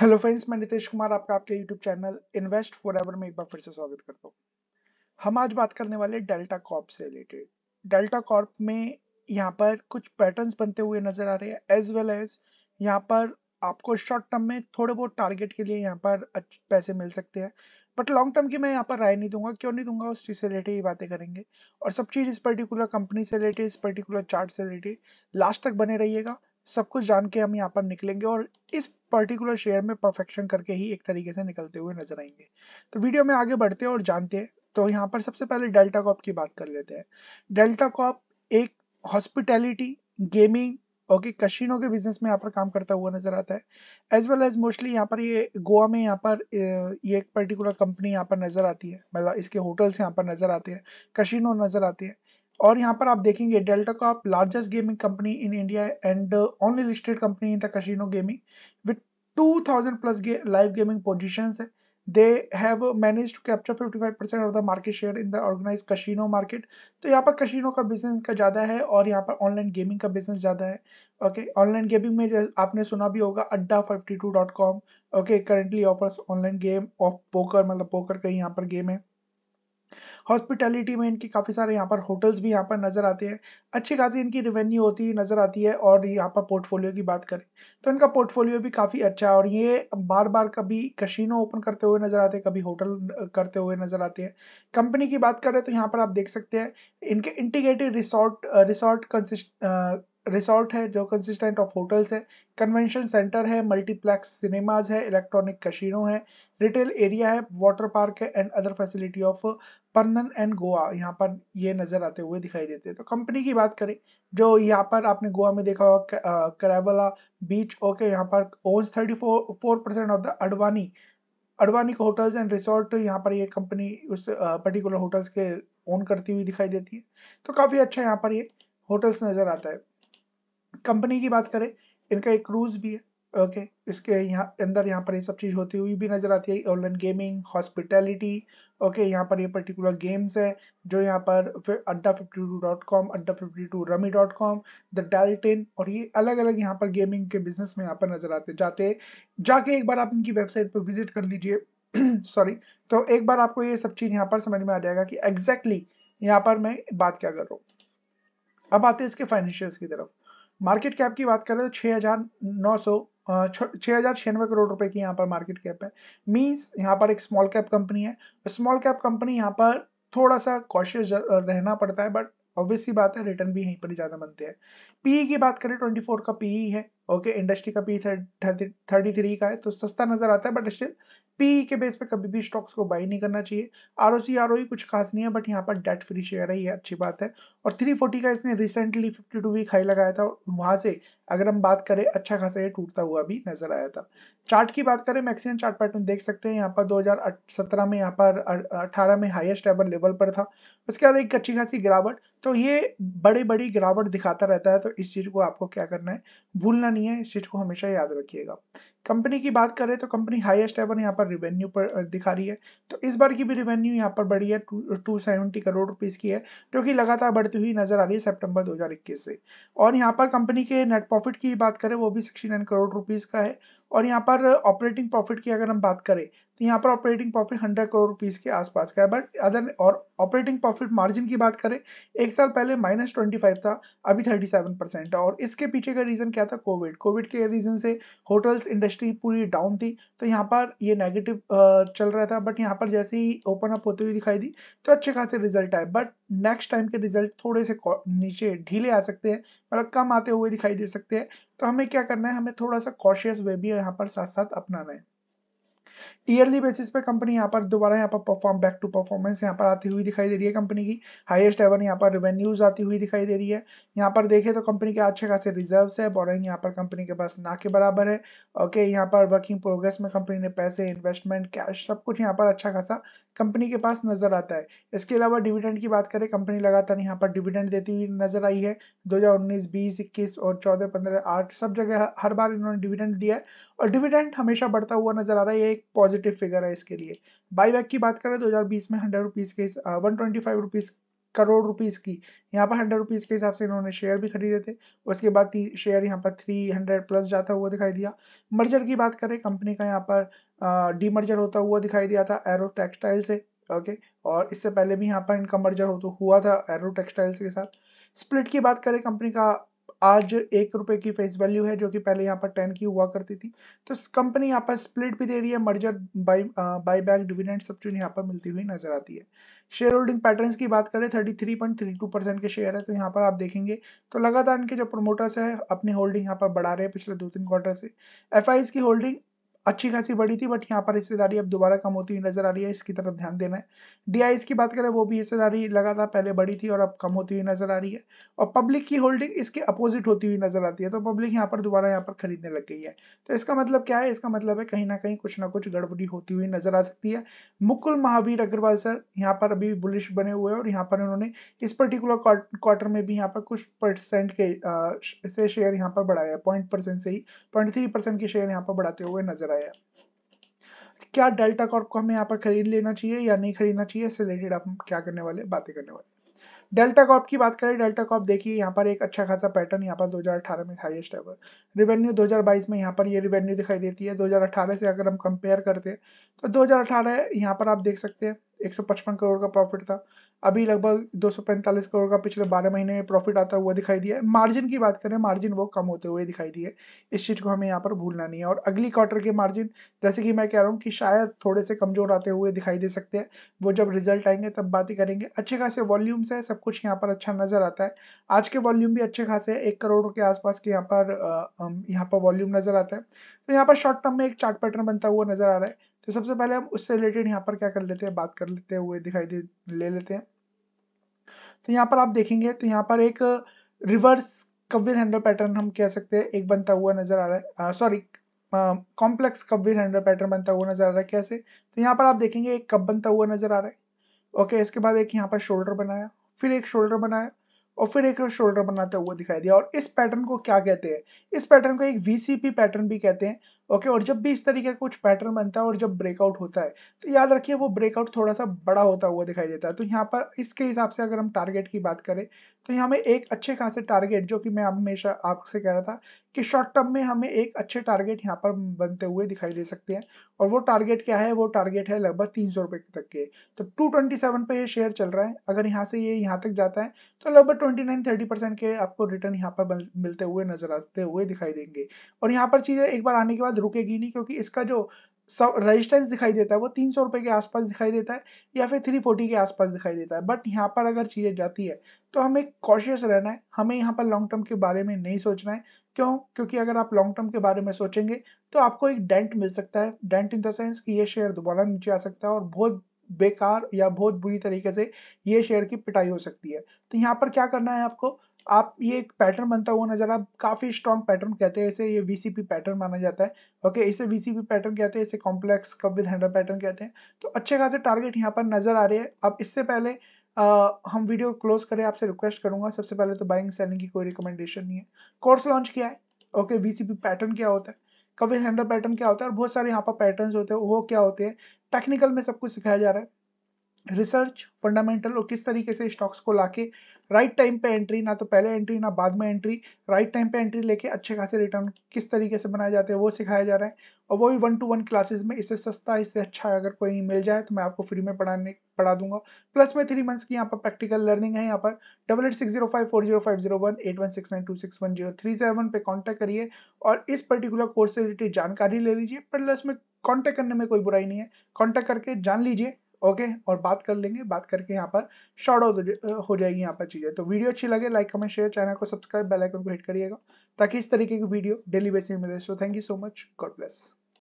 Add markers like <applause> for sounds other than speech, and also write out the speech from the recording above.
hello friends मैं नितेश कुमार आपका आपके यूट्यूब चैनल इन्वेस्ट फॉर में एक बार फिर से स्वागत करता हूँ हम आज बात करने वाले डेल्टा कॉर्प से रिलेटेड डेल्टा कॉर्प में यहाँ पर कुछ पैटर्न्स बनते हुए नजर आ रहे हैं एज वेल एज यहाँ पर आपको शॉर्ट टर्म में थोड़े बहुत टारगेट के लिए यहाँ पर पैसे मिल सकते हैं बट लॉन्ग टर्म की मैं यहाँ पर राय नहीं दूंगा क्यों नहीं दूंगा उस चीज़ से रिलेटेड ही बातें करेंगे और सब चीज़ इस पर्टिकुलर कंपनी से रिलेटेड इस पर्टिकुलर चार्ट से रिलेटेड लास्ट तक बने रहिएगा सब कुछ जान के हम यहाँ पर निकलेंगे और इस पर्टिकुलर शेयर में परफेक्शन करके ही एक तरीके से निकलते हुए नजर आएंगे तो वीडियो में आगे बढ़ते हैं और जानते हैं तो यहाँ पर सबसे पहले डेल्टा कॉप की बात कर लेते हैं डेल्टा कॉप एक hospitality gaming okay okay, casino के बिजनेस में यहाँ पर काम करता हुआ नजर आता है एज वेल एज मोस्टली यहाँ पर ये गोवा में यहाँ पर ये एक पर्टिकुलर कंपनी यहाँ पर नजर आती है मतलब इसके होटल्स यहाँ पर नजर आते हैं कशीनो नजर आते हैं और यहाँ पर आप देखेंगे Delta Corp largest gaming company in India and only listed company in the casino gaming with 2000 plus live gaming positions they have manage to capture 55 percent of the market share in the organise casino market तो यहाँ पर कशीनो का business का ज्यादा है और यहाँ पर ऑनलाइन गेमिंग का बिजनेस ज्यादा है ओके ऑनलाइन गेमिंग में आपने सुना भी होगा Adda fifty okay currently offers online game of poker मतलब पोकर का यहाँ पर गेम है हॉस्पिटैलिटी में इनकी काफ़ी सारे यहाँ पर होटल्स भी यहाँ पर नज़र आते हैं अच्छी खासी इनकी रेवेन्यू होती है नज़र आती है और यहाँ पर पोर्टफोलियो की बात करें तो इनका पोर्टफोलियो भी काफ़ी अच्छा है और ये बार बार कभी कशीनो ओपन करते हुए नज़र आते हैं कभी होटल करते हुए नज़र आते हैं कंपनी की बात करें तो यहाँ पर आप देख सकते हैं इनके integrated resort resort consist resort है जो कंसिस्टेंट ऑफ होटल्स है कन्वेंशन सेंटर है मल्टीप्लेक्स सिनेमाज है इलेक्ट्रॉनिक कशीनो है रिटेल एरिया है वाटर पार्क है एंड अदर फैसिलिटी ऑफ पन्नन एंड गोवा यहाँ पर ये नज़र आते हुए दिखाई देते हैं तो कंपनी की बात करें जो यहाँ पर आपने गोवा में देखा होगा करावला बीच ओके यहाँ पर owns thirty four percent of the Advani Advani hotels and resort यहाँ पर ये कंपनी उस पर्टिकुलर होटल्स के ओन करती हुई दिखाई देती है तो काफ़ी अच्छा यहाँ पर ये होटल्स नज़र आता है कंपनी की बात करें इनका एक क्रूज भी है ओके इसके यहाँ अंदर यहाँ पर ये सब चीज़ होती हुई भी नजर आती है ऑनलाइन गेमिंग हॉस्पिटैलिटी ओके यहाँ पर ये पर्टिकुलर गेम्स है जो यहाँ पर फिर Adda fifty two dot com Adda fifty two rummy dot com the Deltin और ये अलग अलग यहाँ पर गेमिंग के बिजनेस में यहाँ पर नजर आते जाते जाके एक बार आप इनकी वेबसाइट पर विजिट कर लीजिए सॉरी <clears throat> तो एक बार आपको ये सब चीज़ यहाँ पर समझ में आ जाएगा कि एग्जैक्टली exactly यहाँ पर मैं बात क्या कर रहा हूँ अब आते हैं इसके फाइनेंशियल्स की तरफ मार्केट कैप की बात करें तो छः हजार नौ सौ हजार छियानवे करोड़ रुपए की यहाँ पर मार्केट कैप है मीन्स यहाँ पर एक स्मॉल कैप कंपनी है स्मॉल कैप कंपनी यहाँ पर थोड़ा सा कॉशियस रहना पड़ता है बट ऑब्वियसली बात है रिटर्न भी यहीं पर ही ज़्यादा बनते हैं पीई e की बात करें 24 का पीई e है ओके इंडस्ट्री का पीई थर्टी थ्री का है तो सस्ता नजर आता है बट स्टिल पी के बेस पे कभी भी स्टॉक्स को बाई नहीं करना चाहिए R O C R O कुछ खास नहीं है बट यहाँ पर डेट फ्री शेयर है ये अच्छी बात है और 340 का इसने रिसेंटली 52 वीक हाई लगाया था और वहां से अगर हम बात करें अच्छा खासा ये टूटता हुआ भी नजर आया था चार्ट की बात करें मैक्सिमम चार्ट पैटर्न देख सकते हैं यहाँ पर दो में यहाँ पर अठारह में हाइस्ट एवर लेवल पर था उसके बाद एक अच्छी खासी गिरावट तो ये बड़ी बड़ी गिरावट दिखाता रहता है तो इस चीज को आपको क्या करना है भूलना नहीं है इस चीज को हमेशा याद रखिएगा कंपनी की बात करें तो कंपनी हाईएस्ट एवर यहाँ पर रिवेन्यू पर दिखा रही है तो इस बार की भी रिवेन्यू यहाँ पर बढ़ी है टू सेवेंटी करोड़ रुपीज की है जो की लगातार बढ़ती हुई नजर आ रही है सेप्टेम्बर दो से और यहाँ पर कंपनी के नेट प्रॉफिट की बात करें वो भी सिक्सटी करोड़ रुपीज का है और यहाँ पर ऑपरेटिंग प्रॉफिट की अगर हम बात करें तो यहाँ पर operating profit hundred crore rupees के आसपास का है बट अदर और ऑपरेटिंग प्रॉफिट मार्जिन की बात करें एक साल पहले माइनस ट्वेंटी फाइव था अभी थर्टी सेवन परसेंट और इसके पीछे का रीज़न क्या था कोविड कोविड के रीज़न से होटल्स इंडस्ट्री पूरी डाउन थी तो यहाँ पर ये नेगेटिव चल रहा था बट यहाँ पर जैसे ही ओपन अप होती हुई दिखाई दी तो अच्छे खासे रिजल्ट आए बट नेक्स्ट टाइम के रिजल्ट थोड़े से नीचे ढीले आ सकते हैं मतलब कम आते हुए दिखाई दे सकते हैं तो हमें क्या करना है हमें थोड़ा सा कॉशियस वे भी यहाँ पर साथ साथ अपनाना है ईयरली बेसिस पे कंपनी यहाँ पर दोबारा यहाँ पर परफॉर्म बैक टू परफॉर्मेंस यहाँ पर आती हुई दिखाई दे रही है कंपनी की हाईएस्ट एवर यहाँ पर रेवेन्यूज आती हुई दिखाई दे रही है यहाँ पर देखें तो कंपनी के अच्छे खासे रिजर्व है बोरिंग यहाँ पर कंपनी के पास ना के बराबर है ओके यहाँ पर वर्किंग प्रोग्रेस में कंपनी ने पैसे इन्वेस्टमेंट कैश सब कुछ यहाँ पर अच्छा खासा कंपनी के पास नजर आता है इसके अलावा डिविडेंड की बात करें कंपनी लगातार यहाँ पर डिविडेंड देती हुई नजर आई है 2019, 20, 21 और 14, 15, 8 सब जगह हर बार इन्होंने डिविडेंड दिया है और डिविडेंड हमेशा बढ़ता हुआ नजर आ रहा है ये एक पॉजिटिव फिगर है इसके लिए बाईबैक की बात करें दो में हंड्रेड रुपीज़ के one twenty five rupees crore rupees की यहाँ पर हंड्रेड रुपीज़ के हिसाब से इन्होंने शेयर भी खरीदे थे उसके बाद शेयर यहाँ पर थ्री हंड्रेड प्लस जाता हुआ दिखाई दिया मर्जर की बात करें कंपनी का यहाँ पर डी मर्जर होता हुआ दिखाई दिया था एरो टेक्सटाइल से ओके और इससे पहले भी यहाँ पर इनका मर्जर तो हुआ था एरो टेक्सटाइल्स के साथ स्प्लिट की बात करें कंपनी का आज एक रुपए की फेस वैल्यू है जो कि पहले यहाँ पर टेन की हुआ करती थी तो कंपनी यहाँ पर स्प्लिट भी दे रही है merger buy buyback dividend सब चीज यहाँ पर मिलती हुई नजर आती है शेयर होल्डिंग पैटर्न की बात करें thirty three three point two percent के शेयर है तो यहाँ पर आप देखेंगे तो लगातार इनके जो प्रमोटर्स है अपनी होल्डिंग यहाँ पर बढ़ा रहे हैं पिछले दो तीन क्वार्टर से एफ की होल्डिंग अच्छी खासी बढ़ी थी बट यहाँ पर हिस्सेदारी अब दोबारा कम होती हुई नजर आ रही है इसकी तरफ ध्यान देना है डी की बात करें वो भी हिस्सेदारी लगातार पहले बढ़ी थी और अब कम होती हुई नजर आ रही है और पब्लिक की होल्डिंग इसके अपोजिट होती हुई नजर आती है तो पब्लिक यहाँ पर दोबारा यहाँ पर खरीदने लग गई है तो इसका मतलब क्या है इसका मतलब है कहीं ना कहीं कुछ ना कुछ गड़बड़ी होती हुई नजर आ सकती है मुकुल महावीर अग्रवाल सर यहाँ पर अभी बुलिश बने हुए हैं और यहाँ पर उन्होंने इस पर्टिकुलर क्वार्टर में भी यहाँ पर कुछ परसेंट के से शेयर यहाँ पर बढ़ाया है पॉइंट परसेंट से ही पॉइंट थ्री परसेंट के शेयर यहाँ पर बढ़ाते हुए नजर गए क्या डेल्टा कॉर्प को हमें यहाँ पर खरीद लेना चाहिए या नहीं खरीदना चाहिए इससे रिलेटेड आप क्या करने वाले बातें करने वाले डेल्टा कॉप की बात करें डेल्टा कॉप देखिए यहाँ पर एक अच्छा खासा पैटर्न यहाँ पर 2018 में हाईएस्ट एवर रिवेन्यू 2022 में यहाँ पर ये रिवेन्यू दिखाई देती है 2018 से अगर हम कंपेयर करते हैं तो 2018 हजार यहाँ पर आप देख सकते हैं 155 करोड़ का प्रॉफिट था अभी लगभग 245 करोड़ का पिछले 12 महीने में प्रॉफिट आता हुआ दिखाई दिया है मार्जिन की बात करें मार्जिन वो कम होते हुए दिखाई दिए इस चीज़ को हमें यहाँ पर भूलना नहीं है और अगली क्वार्टर के मार्जिन जैसे कि मैं कह रहा हूँ कि शायद थोड़े से कमजोर आते हुए दिखाई दे सकते हैं वो जब रिजल्ट आएंगे तब बातें करेंगे अच्छे खासे वॉल्यूम्स है सब कुछ यहाँ पर अच्छा नजर आता है आज के वॉल्यूम भी अच्छे खासे है एक करोड़ के आसपास के यहाँ पर यहाँ पर वॉल्यूम नजर आता है तो यहाँ पर शॉर्ट टर्म में एक चार्ट पैटर्न बनता हुआ नजर आ रहा है तो सबसे पहले हम उससे रिलेटेड यहाँ पर क्या कर लेते हैं बात कर लेते हुए दिखाई दे ले लेते हैं तो यहाँ पर आप देखेंगे तो यहाँ पर एक रिवर्स कब्बिल हैंडल पैटर्न हम कह सकते हैं एक बनता हुआ नजर आ रहा है सॉरी कॉम्प्लेक्स कब्बिल हैंडल पैटर्न बनता हुआ नजर आ रहा है कैसे तो यहाँ पर आप देखेंगे एक कप बनता हुआ नजर आ रहा है ओके इसके बाद एक यहाँ पर शोल्डर बनाया फिर एक शोल्डर बनाया और फिर एक शोल्डर बनाते हुआ दिखाई दिया और इस पैटर्न को क्या कहते हैं इस पैटर्न को एक वीसीपी पैटर्न भी कहते हैं ओके और जब भी इस तरीके का कुछ पैटर्न बनता है और जब ब्रेकआउट होता है तो याद रखिए वो ब्रेकआउट थोड़ा सा बड़ा होता हुआ दिखाई देता है तो यहाँ पर इसके हिसाब से अगर हम टारगेट की बात करें तो यहाँ में एक अच्छे खासे टारगेट जो कि मैं हमेशा आपसे कह रहा था कि शॉर्ट टर्म में हमें एक अच्छे टारगेट यहाँ पर बनते हुए दिखाई दे सकते हैं और वो टारगेट क्या है वो टारगेट है लगभग तीन सौ रुपए तक के तो टू ट्वेंटी सेवन पर ये शेयर चल रहा है अगर यहाँ से ये यहाँ तक जाता है तो लगभग ट्वेंटी नाइन थर्टी परसेंट के आपको रिटर्न यहाँ पर मिलते हुए नजर आते हुए दिखाई देंगे और यहाँ पर चीज़ें एक बार आने के बाद रुकेगी नहीं क्योंकि इसका जो सब रेजिस्टेंस दिखाई देता है वो तीन सौ के आसपास दिखाई देता है या फिर थ्री फोर्टी के आसपास दिखाई देता है बट यहाँ पर अगर चीज़ें जाती है तो हमें कॉशियस रहना है हमें यहाँ पर लॉन्ग टर्म के बारे में नहीं सोचना है क्यों क्योंकि अगर आप लॉन्ग टर्म के बारे में सोचेंगे तो आपको एक डेंट मिल सकता है डेंट इन द सेंस कि ये शेयर दोबारा नीचे आ सकता है और बहुत बेकार या बहुत बुरी तरीके से ये शेयर की पिटाई हो सकती है तो यहाँ पर क्या करना है आपको आप ये एक पैटर्न बनता हुआ नजर आप काफी स्ट्रॉन्ग पैटर्न कहते हैं इसे ये वीसीपी पैटर्न माना जाता है ओके इसे वीसीपी पैटर्न कहते हैं इसे कॉम्प्लेक्स कब विद हैंडल पैटर्न कहते हैं तो अच्छे खासे टारगेट यहाँ पर नजर आ रहे हैं अब इससे पहले आ, हम वीडियो क्लोज करें आपसे रिक्वेस्ट करूंगा सबसे पहले तो बाइंग सेलिंग की कोई रिकमेंडेशन नहीं है कोर्स लॉन्च किया है ओके वीसीपी पैटर्न क्या होता है कब हैंडल पैटर्न क्या होता है और बहुत सारे यहाँ पर पैटर्न होते हैं वो क्या होते हैं टेक्निकल में सब कुछ सिखाया जा रहा है रिसर्च फंडामेंटल और किस तरीके से स्टॉक्स को लाके राइट टाइम पे एंट्री ना तो पहले एंट्री ना बाद में एंट्री राइट टाइम पे एंट्री लेके अच्छे खासे रिटर्न किस तरीके से बनाए जाते हैं वो सिखाया जा रहा है और वो भी वन टू वन क्लासेस में इससे सस्ता इससे अच्छा अगर कोई मिल जाए तो मैं आपको फ्री में पढ़ाने पढ़ा दूंगा प्लस में थ्री मंथ्स की यहाँ पर प्रैक्टिकल लर्निंग है यहाँ पर double eight six zero five four zero five zero one eight one six nine two six one zero three seven पे कॉन्टैक्ट करिए और इस पर्टिकुलर कोर्स से रिलेटेड जानकारी ले लीजिए प्लस में कॉन्टैक्ट करने में कोई बुराई नहीं है कॉन्टैक्ट करके जान लीजिए ओके और बात कर लेंगे बात करके यहाँ पर शॉर्ट हो जाएगी यहाँ पर चीज़ें तो वीडियो अच्छी लगे लाइक कमेंट शेयर चैनल को सब्सक्राइब बेल आइकन को हिट करिएगा ताकि इस तरीके की वीडियो डेली बेसिस में मिले so thank you so much God bless